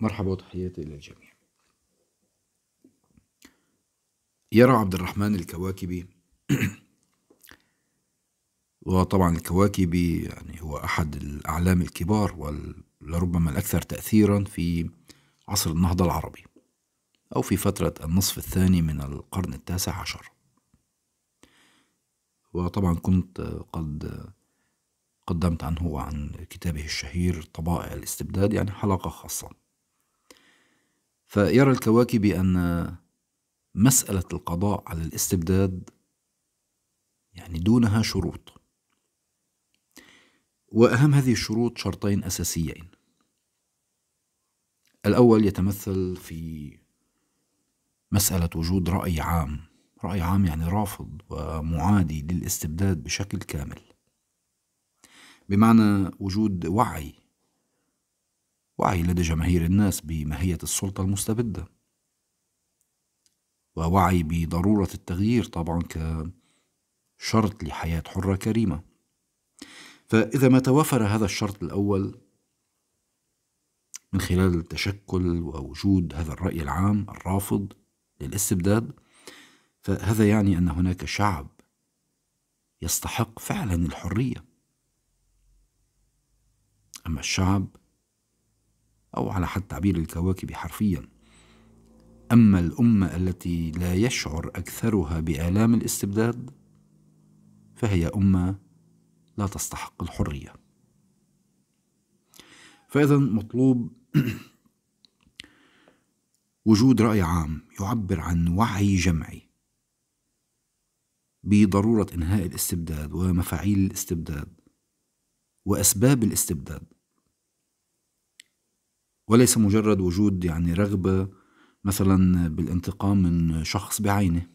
مرحبا وتحياتي للجميع يرى عبد الرحمن الكواكبي وطبعا الكواكبي يعني هو أحد الأعلام الكبار ولربما الأكثر تأثيرا في عصر النهضة العربي أو في فترة النصف الثاني من القرن التاسع عشر وطبعا كنت قد قدمت عنه وعن كتابه الشهير طبائع الاستبداد يعني حلقة خاصة فيرى الكواكبي أن مسألة القضاء على الاستبداد يعني دونها شروط وأهم هذه الشروط شرطين أساسيين الأول يتمثل في مسألة وجود رأي عام رأي عام يعني رافض ومعادي للاستبداد بشكل كامل بمعنى وجود وعي وعي لدى جماهير الناس بماهية السلطة المستبدة ووعي بضرورة التغيير طبعا كشرط لحياة حرة كريمة فإذا ما توافر هذا الشرط الأول من خلال تشكل ووجود هذا الرأي العام الرافض للاستبداد فهذا يعني أن هناك شعب يستحق فعلا الحرية أما الشعب أو على حد تعبير الكواكب حرفيا أما الأمة التي لا يشعر أكثرها بآلام الاستبداد فهي أمة لا تستحق الحرية فإذا مطلوب وجود رأي عام يعبر عن وعي جمعي بضرورة إنهاء الاستبداد ومفاعيل الاستبداد وأسباب الاستبداد وليس مجرد وجود يعني رغبة مثلا بالانتقام من شخص بعينه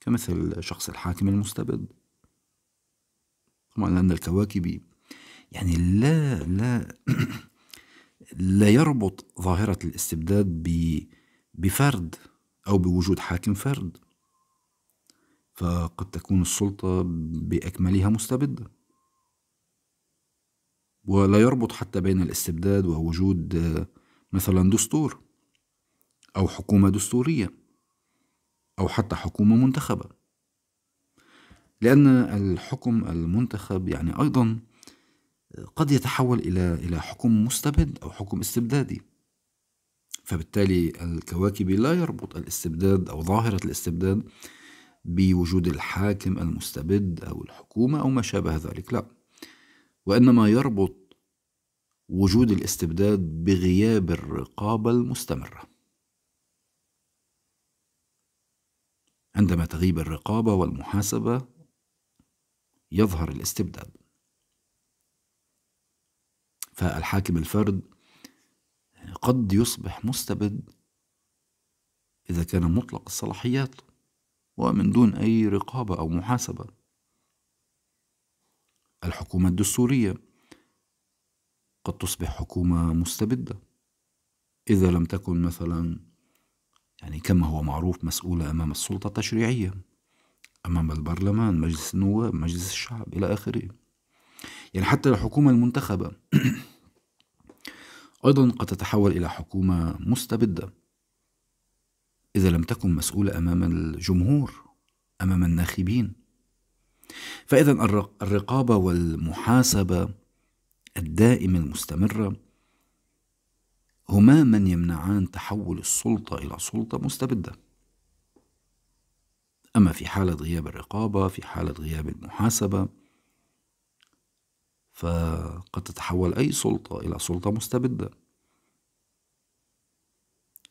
كمثل شخص الحاكم المستبد طبعا لأن الكواكبي يعني لا لا لا يربط ظاهرة الاستبداد بفرد أو بوجود حاكم فرد فقد تكون السلطة بأكملها مستبدة ولا يربط حتى بين الاستبداد ووجود مثلا دستور أو حكومة دستورية أو حتى حكومة منتخبة لأن الحكم المنتخب يعني أيضا قد يتحول إلى إلى حكم مستبد أو حكم استبدادي فبالتالي الكواكبي لا يربط الاستبداد أو ظاهرة الاستبداد بوجود الحاكم المستبد أو الحكومة أو ما شابه ذلك لا وانما يربط وجود الاستبداد بغياب الرقابه المستمره عندما تغيب الرقابه والمحاسبه يظهر الاستبداد فالحاكم الفرد قد يصبح مستبد اذا كان مطلق الصلاحيات ومن دون اي رقابه او محاسبه الحكومة الدستورية قد تصبح حكومة مستبدة إذا لم تكن مثلا يعني كما هو معروف مسؤولة أمام السلطة التشريعية أمام البرلمان مجلس النواب مجلس الشعب إلى آخره يعني حتى الحكومة المنتخبة أيضا قد تتحول إلى حكومة مستبدة إذا لم تكن مسؤولة أمام الجمهور أمام الناخبين فإذا الرقابة والمحاسبة الدائمة المستمرة هما من يمنعان تحول السلطة إلى سلطة مستبدة أما في حالة غياب الرقابة في حالة غياب المحاسبة فقد تتحول أي سلطة إلى سلطة مستبدة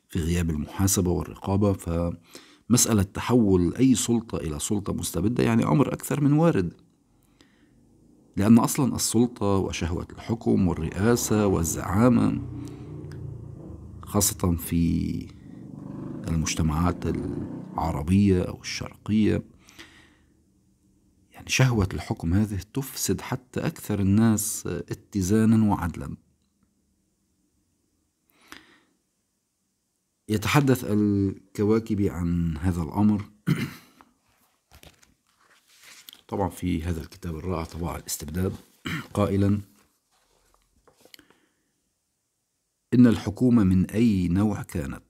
في غياب المحاسبة والرقابة ف مسألة تحول أي سلطة إلى سلطة مستبدة يعني أمر أكثر من وارد لأن أصلا السلطة وشهوة الحكم والرئاسة والزعامة خاصة في المجتمعات العربية أو الشرقية يعني شهوة الحكم هذه تفسد حتى أكثر الناس اتزانا وعدلا يتحدث الكواكبي عن هذا الأمر طبعا في هذا الكتاب الرائع طبعا الاستبداد قائلا إن الحكومة من أي نوع كانت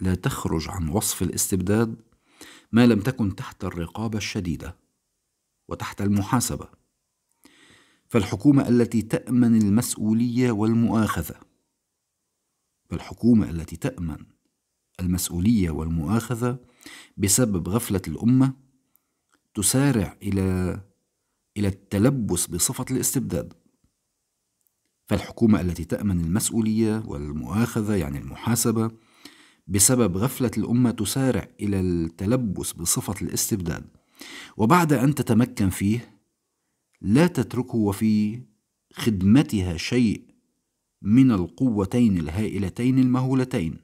لا تخرج عن وصف الاستبداد ما لم تكن تحت الرقابة الشديدة وتحت المحاسبة فالحكومة التي تأمن المسؤولية والمؤاخذة فالحكومة التي تأمن المسؤولية والمؤاخذة بسبب غفلة الأمة تسارع إلى إلى التلبس بصفة الاستبداد فالحكومة التي تأمن المسؤولية والمؤاخذة يعني المحاسبة بسبب غفلة الأمة تسارع إلى التلبس بصفة الاستبداد وبعد أن تتمكن فيه لا تتركه وفي خدمتها شيء من القوتين الهائلتين المهولتين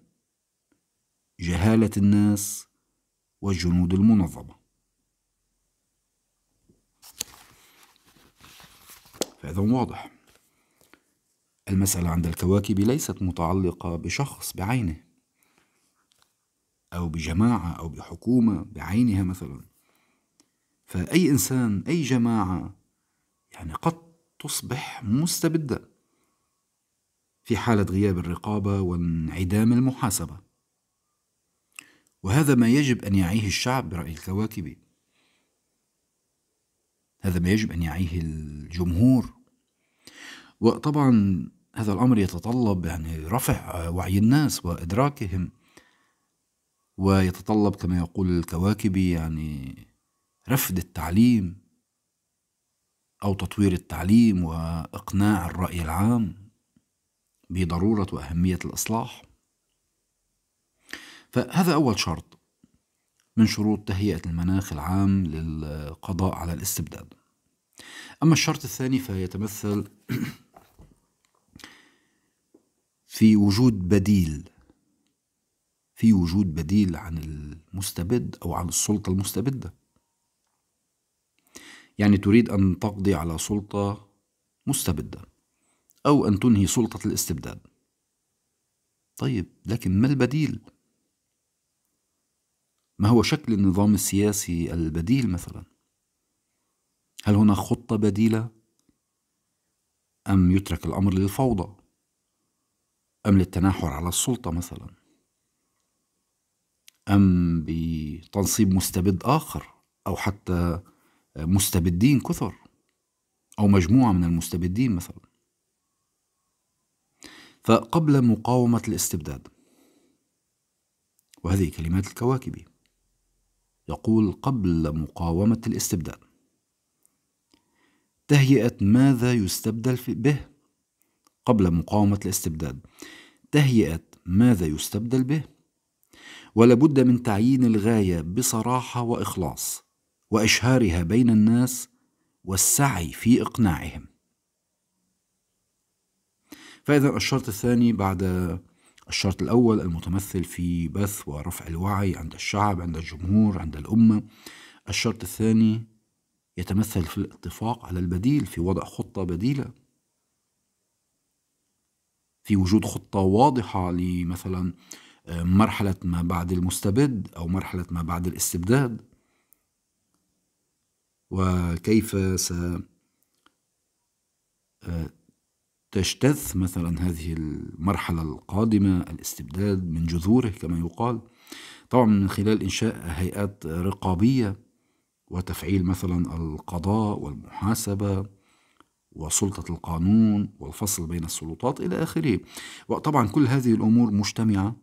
جهاله الناس والجنود المنظمه فهذا واضح المساله عند الكواكب ليست متعلقه بشخص بعينه او بجماعه او بحكومه بعينها مثلا فاي انسان اي جماعه يعني قد تصبح مستبده في حالة غياب الرقابة وانعدام المحاسبة وهذا ما يجب أن يعيه الشعب برأي الكواكبي هذا ما يجب أن يعيه الجمهور وطبعا هذا الأمر يتطلب يعني رفع وعي الناس وإدراكهم ويتطلب كما يقول الكواكبي يعني رفض التعليم أو تطوير التعليم وإقناع الرأي العام بضرورة وأهمية الإصلاح فهذا أول شرط من شروط تهيئة المناخ العام للقضاء على الاستبداد أما الشرط الثاني فيتمثل في وجود بديل في وجود بديل عن المستبد أو عن السلطة المستبدة يعني تريد أن تقضي على سلطة مستبدة أو أن تنهي سلطة الاستبداد طيب لكن ما البديل؟ ما هو شكل النظام السياسي البديل مثلا؟ هل هنا خطة بديلة؟ أم يترك الأمر للفوضى؟ أم للتناحر على السلطة مثلا؟ أم بتنصيب مستبد آخر أو حتى مستبدين كثر أو مجموعة من المستبدين مثلا فقبل مقاومة الاستبداد وهذه كلمات الكواكبي يقول قبل مقاومة الاستبداد تهيئة ماذا يستبدل به قبل مقاومة الاستبداد تهيئة ماذا يستبدل به ولابد من تعيين الغاية بصراحة وإخلاص وإشهارها بين الناس والسعي في إقناعهم فإذا الشرط الثاني بعد الشرط الأول المتمثل في بث ورفع الوعي عند الشعب عند الجمهور عند الأمة الشرط الثاني يتمثل في الاتفاق على البديل في وضع خطة بديلة في وجود خطة واضحة لمثلا آه، مرحلة ما بعد المستبد أو مرحلة ما بعد الاستبداد وكيف س آه، تجتث مثلا هذه المرحلة القادمة الاستبداد من جذوره كما يقال طبعا من خلال إنشاء هيئات رقابية وتفعيل مثلا القضاء والمحاسبة وسلطة القانون والفصل بين السلطات إلى آخره وطبعا كل هذه الأمور مجتمعة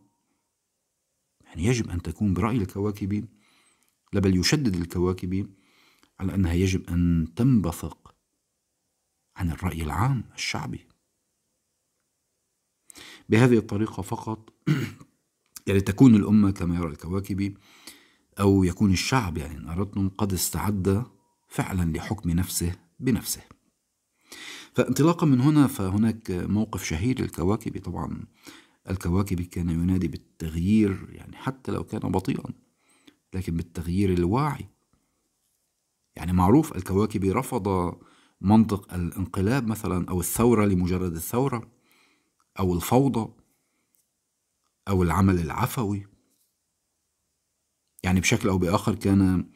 يعني يجب أن تكون برأي الكواكبي لا بل يشدد الكواكبي على أنها يجب أن تنبثق عن الرأي العام الشعبي بهذه الطريقة فقط يعني تكون الأمة كما يرى الكواكبي أو يكون الشعب يعني إن أردتم قد استعد فعلا لحكم نفسه بنفسه فانطلاقا من هنا فهناك موقف شهير للكواكبي طبعا الكواكبي كان ينادي بالتغيير يعني حتى لو كان بطيئا لكن بالتغيير الواعي يعني معروف الكواكبي رفض منطق الانقلاب مثلا أو الثورة لمجرد الثورة أو الفوضى أو العمل العفوي يعني بشكل أو بآخر كان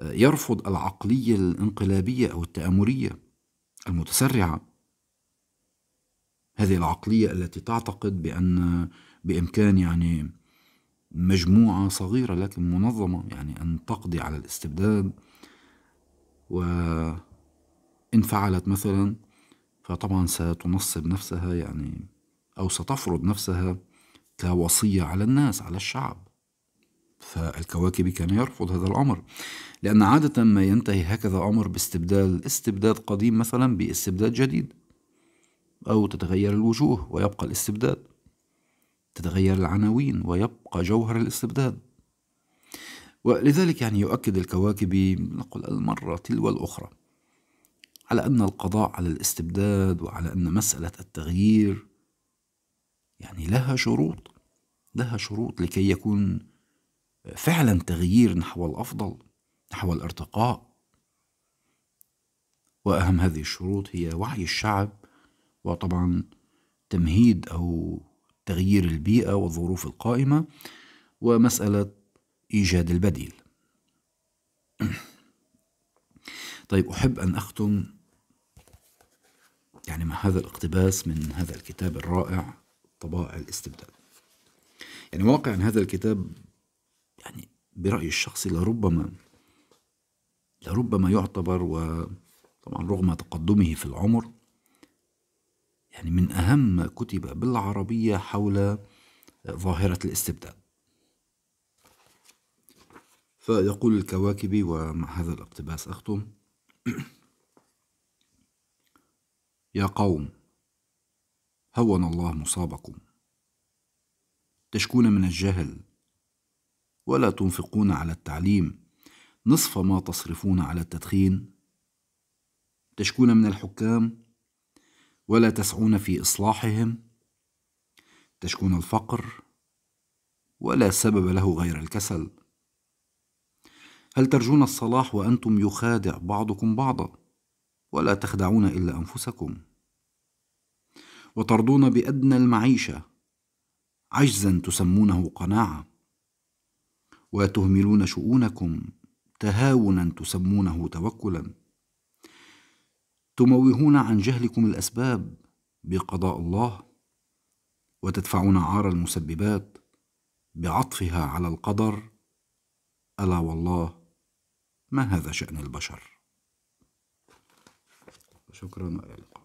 آه، يرفض العقلية الانقلابية أو التآمرية المتسرعة هذه العقلية التي تعتقد بأن بإمكان يعني مجموعة صغيرة لكن منظمة يعني أن تقضي على الاستبداد وإن فعلت مثلا فطبعا ستنصب نفسها يعني أو ستفرض نفسها كوصية على الناس على الشعب فالكواكبي كان يرفض هذا الأمر لأن عادة ما ينتهي هكذا أمر باستبدال استبداد قديم مثلا باستبداد جديد أو تتغير الوجوه ويبقى الاستبداد تتغير العناوين ويبقى جوهر الاستبداد ولذلك يعني يؤكد الكواكبي نقول المرة تلو الأخرى على أن القضاء على الاستبداد وعلى أن مسألة التغيير يعني لها شروط لها شروط لكي يكون فعلا تغيير نحو الافضل نحو الارتقاء واهم هذه الشروط هي وعي الشعب وطبعا تمهيد او تغيير البيئه والظروف القائمه ومساله ايجاد البديل طيب احب ان اختم يعني مع هذا الاقتباس من هذا الكتاب الرائع طبائع الاستبداد يعني واقعا هذا الكتاب يعني برأيي الشخصي لربما لربما يعتبر وطبعا رغم تقدمه في العمر يعني من أهم ما كتب بالعربية حول ظاهرة الاستبداد فيقول الكواكبي ومع هذا الاقتباس أختم يا قوم هون الله مصابكم تشكون من الجهل ولا تنفقون على التعليم نصف ما تصرفون على التدخين تشكون من الحكام ولا تسعون في اصلاحهم تشكون الفقر ولا سبب له غير الكسل هل ترجون الصلاح وانتم يخادع بعضكم بعضا ولا تخدعون الا انفسكم وترضون بادنى المعيشه عجزا تسمونه قناعه وتهملون شؤونكم تهاونا تسمونه توكلا تموهون عن جهلكم الاسباب بقضاء الله وتدفعون عار المسببات بعطفها على القدر الا والله ما هذا شان البشر شكرا والى اللقاء